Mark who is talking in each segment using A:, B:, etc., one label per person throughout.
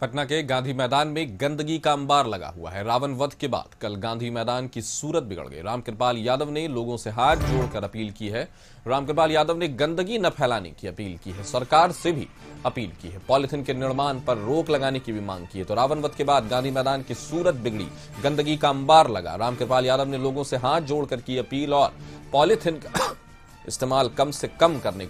A: पटना के गांधी मैदान में गंदगी का अंबार लगा हुआ है रावण वध के बाद कल गांधी मैदान की सूरत बिगड़ गई रामकृपाल यादव ने लोगों से हाथ जोड़कर अपील की है रामकृपाल यादव ने गंदगी न फैलाने की अपील की है सरकार से भी अपील की है पॉलिथिन के निर्माण पर रोक लगाने की भी मांग की है तो रावण वध के बाद गांधी मैदान की सूरत बिगड़ी गंदगी का अंबार लगा रामकृपाल यादव ने लोगों से हाथ जोड़कर की अपील और पॉलिथिन का इस्तेमाल कम से कम करने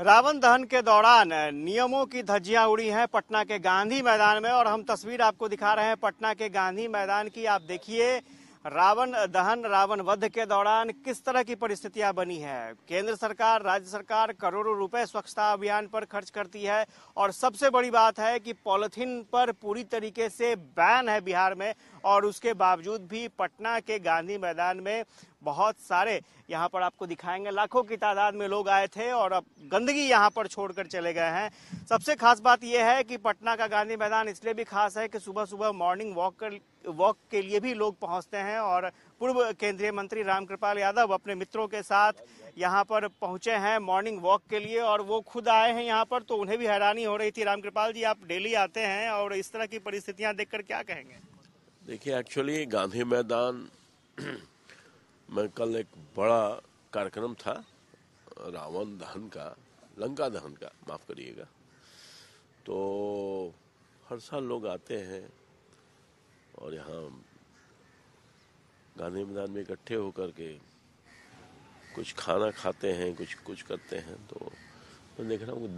B: रावण दहन के दौरान नियमों की धज्जियां उड़ी हैं पटना के गांधी मैदान में और हम तस्वीर आपको दिखा रहे हैं पटना के गांधी मैदान की आप देखिए रावण दहन रावण वध के दौरान किस तरह की परिस्थितियां बनी है केंद्र सरकार राज्य सरकार करोड़ों रुपए स्वच्छता अभियान पर खर्च करती है और सबसे बड़ी बात है कि पॉलिथीन पर पूरी तरीके से बैन है बिहार में और उसके बावजूद भी पटना के गांधी मैदान में बहुत सारे यहाँ पर आपको दिखाएंगे लाखों की तादाद में लोग आए थे और अब गंदगी यहाँ पर छोड़कर चले गए हैं सबसे खास बात यह है कि पटना का गांधी मैदान इसलिए भी खास है कि सुबह सुबह मॉर्निंग वॉक कर वॉक के लिए भी लोग पहुँचते हैं और पूर्व केंद्रीय मंत्री रामकृपाल यादव अपने मित्रों के साथ यहाँ पर पहुँचे हैं मॉर्निंग वॉक के लिए और वो खुद आए हैं यहाँ पर तो उन्हें भी हैरानी हो रही थी रामकृपाल जी आप डेली आते हैं और इस तरह की परिस्थितियाँ देखकर क्या कहेंगे
C: देखिए एक्चुअली गांधी मैदान मैं कल एक बड़ा कार्यक्रम था रावण दहन का लंका दहन का माफ़ करिएगा तो हर साल लोग आते हैं और यहाँ गांधी मैदान में इकट्ठे होकर के कुछ खाना खाते हैं कुछ कुछ करते हैं तो मैं देख रहा हूँ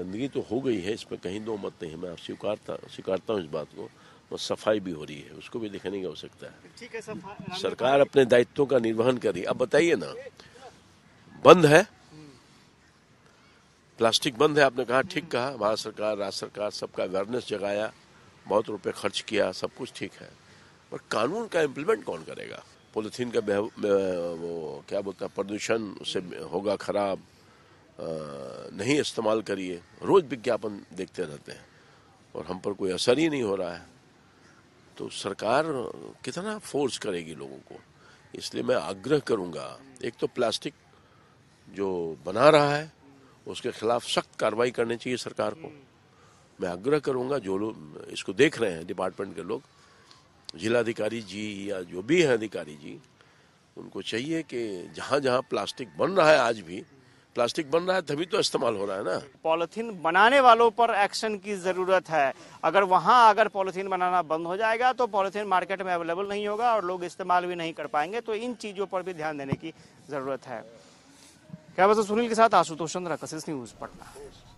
C: गंदगी तो हो गई है इसमें कहीं दो मत नहीं है मैं आप स्वीकारता स्वीकारता हूँ इस बात को और सफाई भी हो रही है उसको भी लिखने की आवश्यकता है ठीक है सरकार अपने दायित्वों का निर्वहन कर रही है अब बताइए ना बंद है प्लास्टिक बंद है आपने कहा ठीक कहा भारत सरकार राज्य सरकार सबका अवेयरनेस जगाया बहुत रुपए खर्च किया सब कुछ ठीक है पर कानून का इम्प्लीमेंट कौन करेगा पोलिथीन का वो क्या बोलता है प्रदूषण उससे होगा खराब नहीं इस्तेमाल करिए रोज़ विज्ञापन देखते रहते हैं और हम पर कोई असर ही नहीं हो रहा है तो सरकार कितना फोर्स करेगी लोगों को इसलिए मैं आग्रह करूंगा एक तो प्लास्टिक जो बना रहा है उसके खिलाफ सख्त कार्रवाई करनी चाहिए सरकार को मैं आग्रह करूंगा जो लोग इसको देख रहे हैं डिपार्टमेंट के लोग जिलाधिकारी जी या जो भी हैं अधिकारी जी उनको चाहिए कि जहाँ जहाँ प्लास्टिक बन रहा है आज भी प्लास्टिक बन रहा है तभी तो इस्तेमाल हो रहा है ना पॉलिथीन
B: बनाने वालों पर एक्शन की जरूरत है अगर वहाँ अगर पॉलिथीन बनाना बंद हो जाएगा तो पॉलिथीन मार्केट में अवेलेबल नहीं होगा और लोग इस्तेमाल भी नहीं कर पाएंगे तो इन चीजों पर भी ध्यान देने की जरूरत है क्या बस सुनील के साथ आशुतोष चंद्र कशिश न्यूज पटना